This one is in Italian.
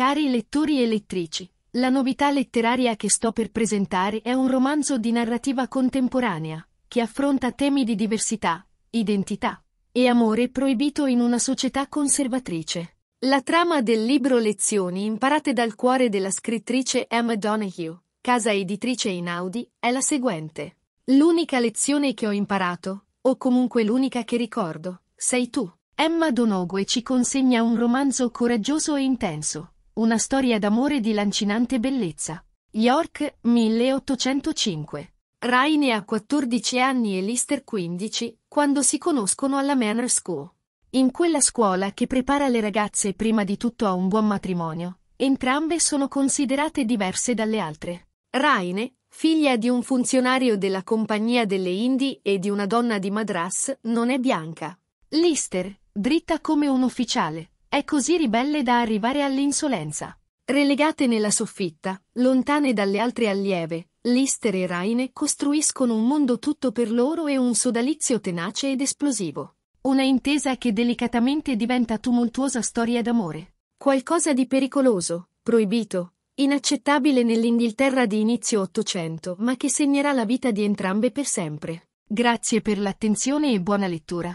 Cari lettori e lettrici, la novità letteraria che sto per presentare è un romanzo di narrativa contemporanea, che affronta temi di diversità, identità e amore proibito in una società conservatrice. La trama del libro Lezioni imparate dal cuore della scrittrice Emma Donahue, casa editrice in Audi, è la seguente. L'unica lezione che ho imparato, o comunque l'unica che ricordo, sei tu. Emma Donogue ci consegna un romanzo coraggioso e intenso, una storia d'amore di lancinante bellezza. York, 1805. Raine ha 14 anni e Lister 15, quando si conoscono alla Manor School. In quella scuola che prepara le ragazze prima di tutto a un buon matrimonio, entrambe sono considerate diverse dalle altre. Raine, figlia di un funzionario della Compagnia delle Indie e di una donna di Madras, non è bianca. Lister, dritta come un ufficiale, è così ribelle da arrivare all'insolenza. Relegate nella soffitta, lontane dalle altre allieve, Lister e Raine costruiscono un mondo tutto per loro e un sodalizio tenace ed esplosivo. Una intesa che delicatamente diventa tumultuosa storia d'amore. Qualcosa di pericoloso, proibito, inaccettabile nell'Inghilterra di inizio Ottocento, ma che segnerà la vita di entrambe per sempre. Grazie per l'attenzione e buona lettura.